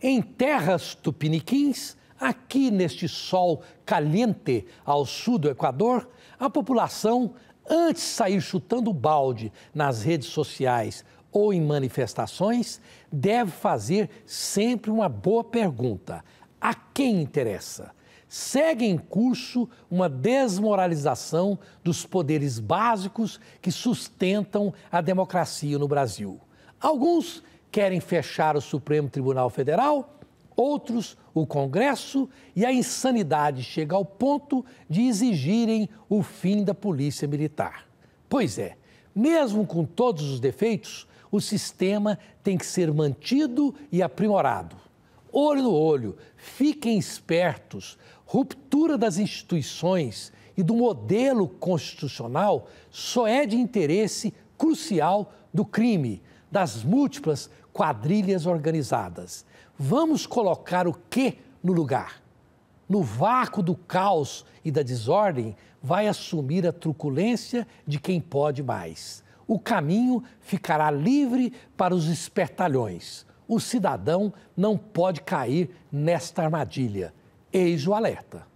Em terras tupiniquins, aqui neste sol caliente ao sul do Equador, a população, antes de sair chutando balde nas redes sociais ou em manifestações, deve fazer sempre uma boa pergunta: a quem interessa? Segue em curso uma desmoralização dos poderes básicos que sustentam a democracia no Brasil. Alguns querem fechar o Supremo Tribunal Federal, outros, o Congresso, e a insanidade chega ao ponto de exigirem o fim da Polícia Militar. Pois é, mesmo com todos os defeitos, o sistema tem que ser mantido e aprimorado. Olho no olho, fiquem espertos. Ruptura das instituições e do modelo constitucional só é de interesse crucial do crime, das múltiplas quadrilhas organizadas. Vamos colocar o que no lugar? No vácuo do caos e da desordem, vai assumir a truculência de quem pode mais. O caminho ficará livre para os espertalhões. O cidadão não pode cair nesta armadilha. Eis o alerta.